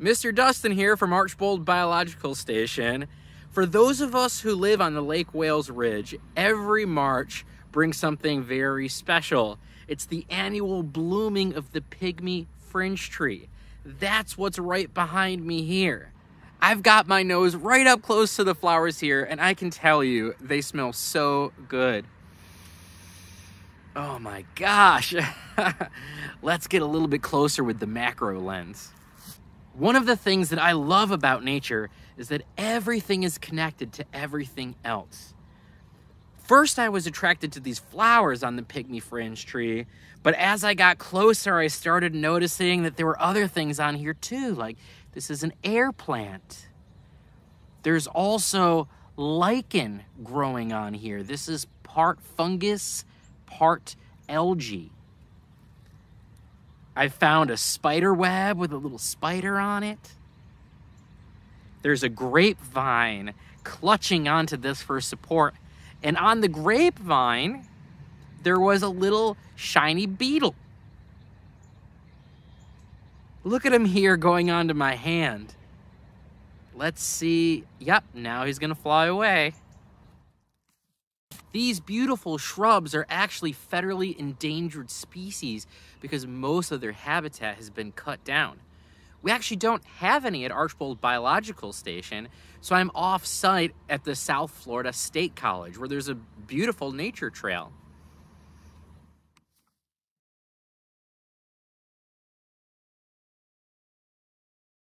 Mr. Dustin here from Archbold Biological Station. For those of us who live on the Lake Wales Ridge, every March brings something very special. It's the annual blooming of the pygmy fringe tree. That's what's right behind me here. I've got my nose right up close to the flowers here, and I can tell you, they smell so good. Oh my gosh. Let's get a little bit closer with the macro lens. One of the things that I love about nature is that everything is connected to everything else. First, I was attracted to these flowers on the pygmy fringe tree, but as I got closer, I started noticing that there were other things on here too, like this is an air plant. There's also lichen growing on here. This is part fungus, part algae. I found a spider web with a little spider on it. There's a grapevine clutching onto this for support. And on the grapevine, there was a little shiny beetle. Look at him here going onto my hand. Let's see. Yep, now he's going to fly away. These beautiful shrubs are actually federally endangered species because most of their habitat has been cut down. We actually don't have any at Archbold Biological Station, so I'm off site at the South Florida State College where there's a beautiful nature trail.